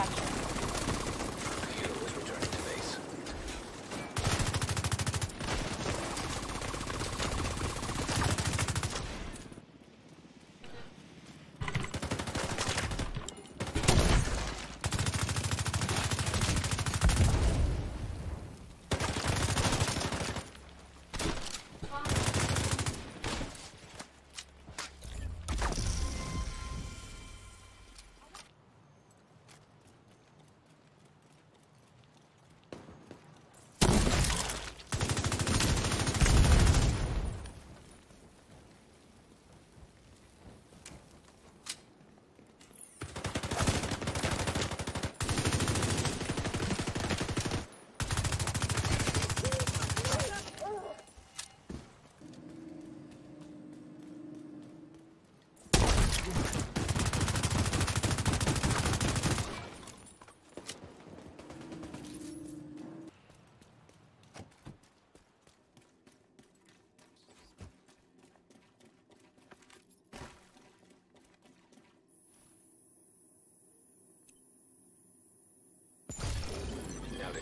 сворачивать.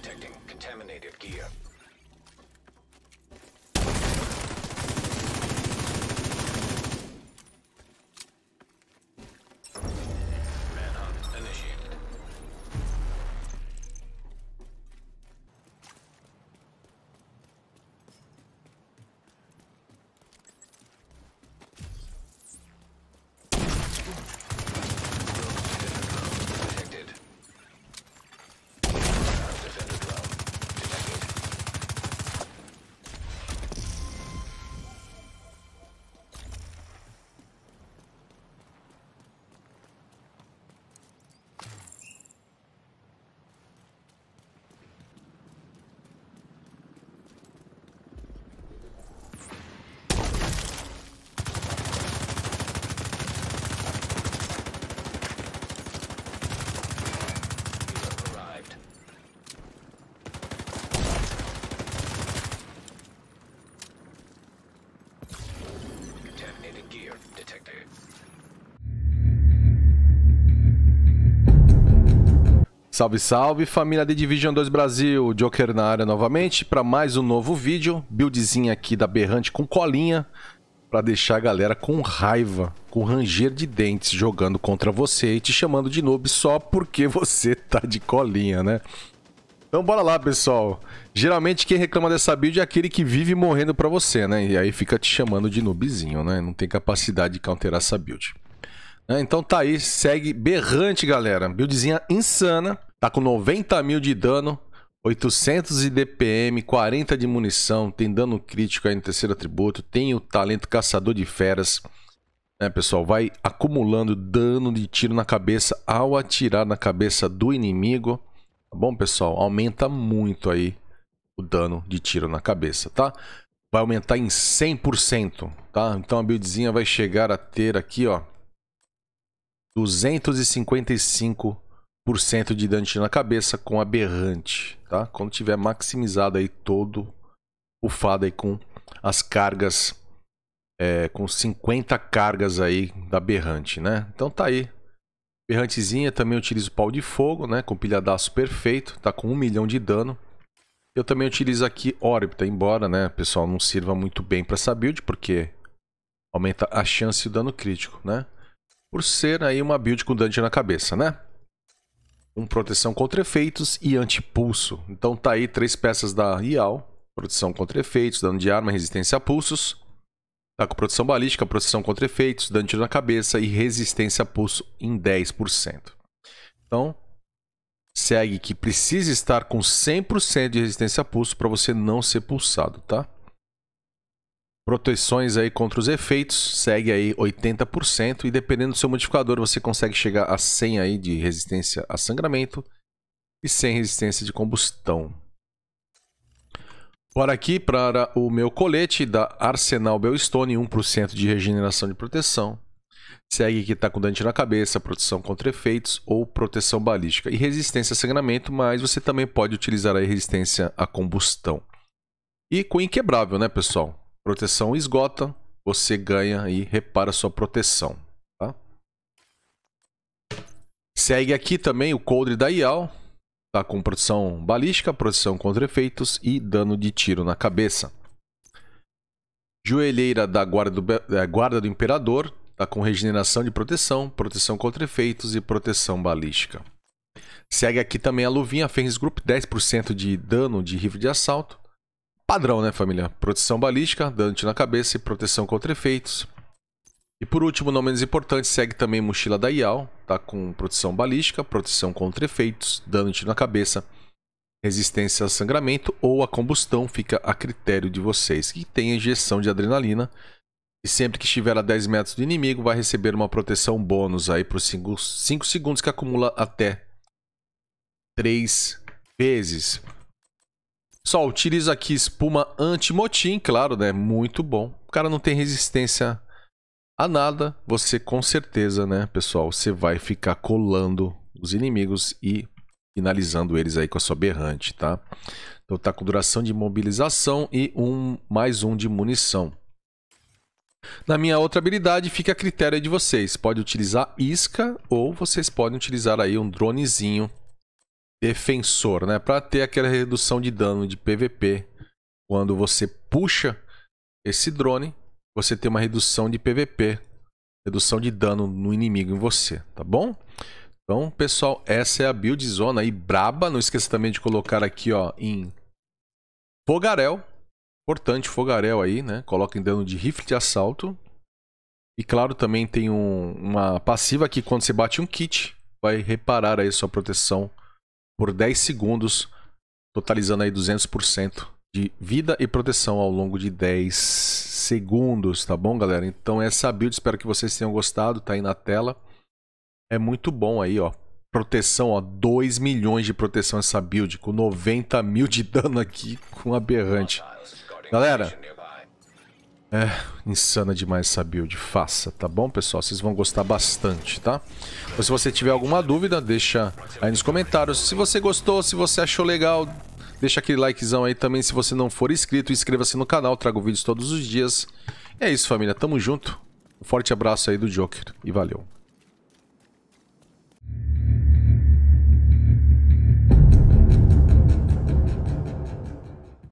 detecting contaminated gear. Salve, salve, família da Division 2 Brasil, Joker na área novamente para mais um novo vídeo, buildzinho aqui da Berrante com colinha para deixar a galera com raiva, com ranger de dentes jogando contra você e te chamando de noob só porque você tá de colinha, né? Então bora lá, pessoal. Geralmente quem reclama dessa build é aquele que vive morrendo pra você, né? E aí fica te chamando de noobzinho, né? Não tem capacidade de counterar essa build. Né? Então tá aí, segue berrante, galera. Buildzinha insana. Tá com 90 mil de dano, 800 de DPM, 40 de munição, tem dano crítico aí no terceiro atributo, tem o talento caçador de feras. né pessoal, vai acumulando dano de tiro na cabeça ao atirar na cabeça do inimigo. Tá bom, pessoal? Aumenta muito aí o dano de tiro na cabeça, tá? Vai aumentar em 100%, tá? Então a buildzinha vai chegar a ter aqui, ó, 255 10% de dante na cabeça com aberrante, tá? Quando tiver maximizado aí todo o fado aí com as cargas, é, com 50 cargas aí da aberrante, né? Então tá aí. Berrantezinha também utilizo pau de fogo, né? Com pilhadaço perfeito, tá com 1 milhão de dano. Eu também utilizo aqui órbita, embora, né, pessoal, não sirva muito bem para essa build, porque aumenta a chance e o dano crítico, né? Por ser aí uma build com dante na cabeça, né? com proteção contra efeitos e antipulso. Então tá aí três peças da IAL, proteção contra efeitos, dano de arma, resistência a pulsos. Tá com proteção balística, proteção contra efeitos, dano de tiro na cabeça e resistência a pulso em 10%. Então, segue que precisa estar com 100% de resistência a pulso para você não ser pulsado, tá? proteções aí contra os efeitos, segue aí 80% e dependendo do seu modificador você consegue chegar a 100 aí de resistência a sangramento e 100 resistência de combustão. Bora aqui para o meu colete da Arsenal Bellstone, 1% de regeneração de proteção. Segue que está com dente na cabeça, proteção contra efeitos ou proteção balística. E resistência a sangramento, mas você também pode utilizar a resistência a combustão. E com inquebrável, né, pessoal? Proteção esgota, você ganha e repara sua proteção. Tá? Segue aqui também o coldre da Ial. Tá com proteção balística, proteção contra efeitos e dano de tiro na cabeça. Joelheira da Guarda do, eh, guarda do Imperador. Tá com regeneração de proteção, proteção contra efeitos e proteção balística. Segue aqui também a luvinha Fenris Group, 10% de dano de rifle de assalto. Padrão, né, família? Proteção balística, dante na cabeça e proteção contra efeitos. E por último, não menos importante, segue também mochila da IAL, tá? Com proteção balística, proteção contra efeitos, dano na cabeça, resistência a sangramento ou a combustão, fica a critério de vocês. E tem injeção de adrenalina, e sempre que estiver a 10 metros do inimigo, vai receber uma proteção bônus aí por 5 segundos que acumula até 3 vezes. Só utiliza aqui espuma anti-motim, claro, né? Muito bom. O cara não tem resistência a nada. Você com certeza, né, pessoal, você vai ficar colando os inimigos e finalizando eles aí com a sua berrante, tá? Então tá com duração de mobilização e um mais um de munição. Na minha outra habilidade fica a critério de vocês. Pode utilizar isca ou vocês podem utilizar aí um dronezinho defensor, né? Para ter aquela redução de dano de PVP. Quando você puxa esse drone, você tem uma redução de PVP, redução de dano no inimigo em você, tá bom? Então, pessoal, essa é a build zona aí braba. Não esqueça também de colocar aqui, ó, em fogarel. Importante fogarel aí, né? Coloca em dano de rifle de assalto. E claro, também tem um, uma passiva que quando você bate um kit, vai reparar aí sua proteção por 10 segundos, totalizando aí 200% de vida e proteção ao longo de 10 segundos, tá bom, galera? Então essa build, espero que vocês tenham gostado, tá aí na tela. É muito bom aí, ó. Proteção, ó, 2 milhões de proteção essa build, com 90 mil de dano aqui com aberrante. Galera, é, insana demais essa build, faça, tá bom, pessoal? Vocês vão gostar bastante, tá? Ou se você tiver alguma dúvida, deixa aí nos comentários. Se você gostou, se você achou legal, deixa aquele likezão aí também. Se você não for inscrito, inscreva-se no canal, trago vídeos todos os dias. E é isso, família, tamo junto. Um forte abraço aí do Joker e valeu.